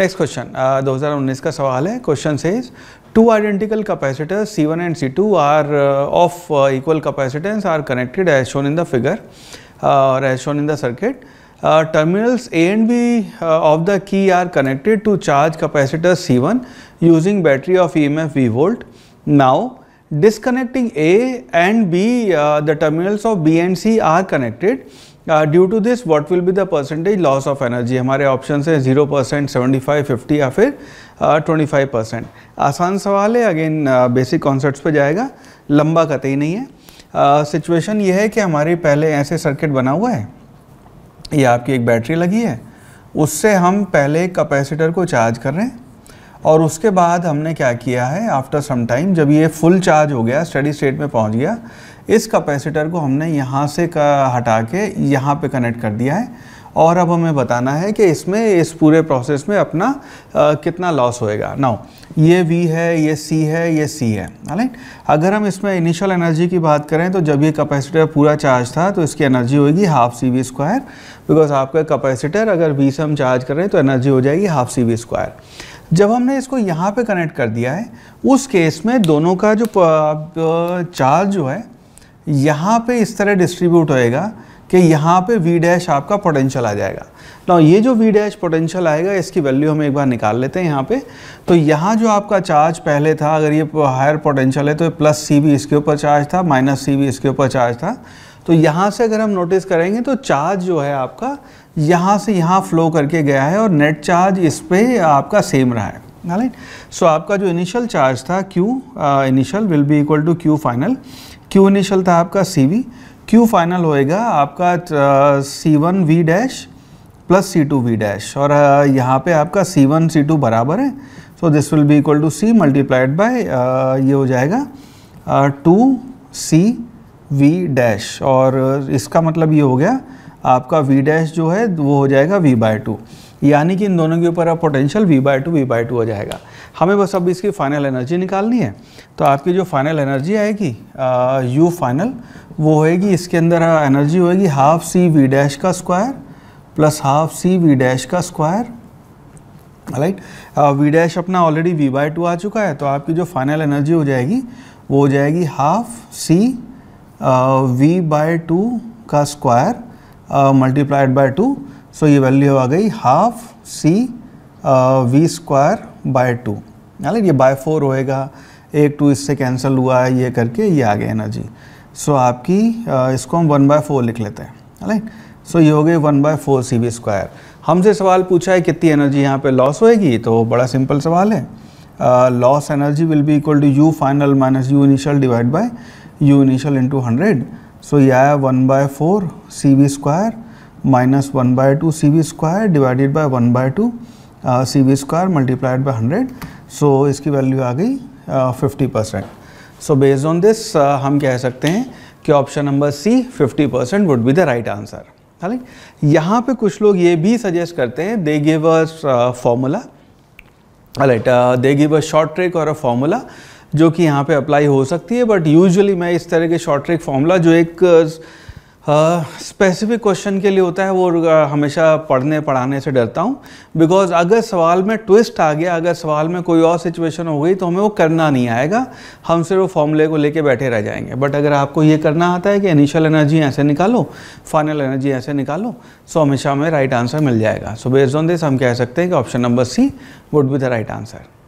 next question uh, दो हज़ार उन्नीस का सवाल है question says two identical capacitor one and C two are of equal capacitance are connected as shown in the figure और as shown in the circuit terminals A and B of the key are connected to charge capacitor one using battery of E M F V volt now disconnecting A and B the terminals of B and C are connected due to this what will be the percentage loss of energy हमारे option हैं zero percent seventy five fifty या फिर twenty five percent आसान सवाल है again basic concept पर जाएगा लंबा कतई नहीं है सिचुएशन uh, ये है कि हमारे पहले ऐसे सर्किट बना हुआ है ये आपकी एक बैटरी लगी है उससे हम पहले कैपेसिटर को चार्ज कर रहे हैं और उसके बाद हमने क्या किया है आफ्टर सम टाइम जब ये फुल चार्ज हो गया स्टडी स्टेट में पहुंच गया इस कैपेसिटर को हमने यहाँ से हटा के यहाँ पे कनेक्ट कर दिया है और अब हमें बताना है कि इसमें इस पूरे प्रोसेस में अपना आ, कितना लॉस होएगा नाउ ये वी है ये सी है ये सी है राइट अगर हम इसमें इनिशियल एनर्जी की बात करें तो जब ये कैपेसिटर पूरा चार्ज था तो इसकी एनर्जी होगी half C V square because आपका कैपेसिटर अगर वी से हम चार्ज कर रहे हैं तो एनर्जी हो जाएगी हाफ सी वी स्क्वायर जब हमने इसको यहाँ पर कनेक्ट कर दिया है उस केस में दोनों का जो चार्ज जो है यहाँ पे इस तरह डिस्ट्रीब्यूट होएगा कि यहाँ पे वी डैश आपका पोटेंशियल आ जाएगा ना ये जो वी डैश पोटेंशियल आएगा इसकी वैल्यू हम एक बार निकाल लेते हैं यहाँ पे तो यहाँ जो आपका चार्ज पहले था अगर ये हायर पोटेंशियल है तो प्लस सी भी इसके ऊपर चार्ज था माइनस सी भी इसके ऊपर चार्ज था तो यहाँ से अगर हम नोटिस करेंगे तो चार्ज जो है आपका यहाँ से यहाँ फ्लो करके गया है और नेट चार्ज इस पर आपका सेम रहा है सो so, आपका जो इनिशियल चार्ज था Q initial will be equal to Q final Q initial था आपका सी वी क्यू फाइनल होएगा आपका C one V dash plus C two V dash और uh, यहाँ पे आपका सी वन सी टू बराबर है so this will be equal to C multiplied by ये हो जाएगा टू सी वी डैश और इसका मतलब ये हो गया आपका वी डैश जो है वो हो जाएगा वी बाय टू यानी कि इन दोनों के ऊपर अब potential V by two V by two हो जाएगा हमें बस अब इसकी फाइनल एनर्जी निकालनी है तो आपकी जो फाइनल एनर्जी आएगी यू फाइनल वो होएगी इसके अंदर एनर्जी होएगी हाफ सी वी डैश का square plus half C V dash का स्क्वायर राइट वी डैश अपना ऑलरेडी वी बाई टू आ चुका है तो आपकी जो फाइनल एनर्जी हो जाएगी वो हो जाएगी half C V by two का square multiplied by two so ये वैल्यू आ गई half C V square by two ना ये बाय फोर होएगा एक टू इससे कैंसिल हुआ है ये करके ये आ गया एनर्जी सो आपकी uh, इसको हम वन बाय फोर लिख लेते हैं राइट सो ये हो गई one by four C V square हमसे सवाल पूछा है कितनी एनर्जी यहाँ पे लॉस होएगी तो बड़ा सिंपल सवाल है loss energy will be equal to U final minus U initial divide by U initial into hundred so यह आया one by four C V square minus one by two C V square divided by one by two uh, C V square multiplied by hundred so इसकी value आ गई fifty percent so based on this हम कह सकते हैं कि option number C fifty percent would be the right answer right यहाँ पे कुछ लोग ये भी सजेस्ट करते हैं they give a formula right they give a short trick और अ फॉर्मूला जो कि यहाँ पे अप्लाई हो सकती है बट यूजुअली मैं इस तरह के शॉर्ट ट्रिक फॉर्मूला जो एक uh, स्पेसिफिक क्वेश्चन के लिए होता है वो हमेशा पढ़ने पढ़ाने से डरता हूँ बिकॉज अगर सवाल में ट्विस्ट आ गया अगर सवाल में कोई और सिचुएशन हो गई तो हमें वो करना नहीं आएगा हम सिर्फ फॉर्मूले को लेके बैठे रह जाएंगे बट अगर आपको ये करना आता है कि इनिशियल एनर्जी ऐसे निकालो फाइनल एनर्जी ऐसे निकालो सो हमेशा हमें राइट आंसर मिल जाएगा सो बेस्ड ऑन दिस हम कह सकते हैं कि option number C would be the right answer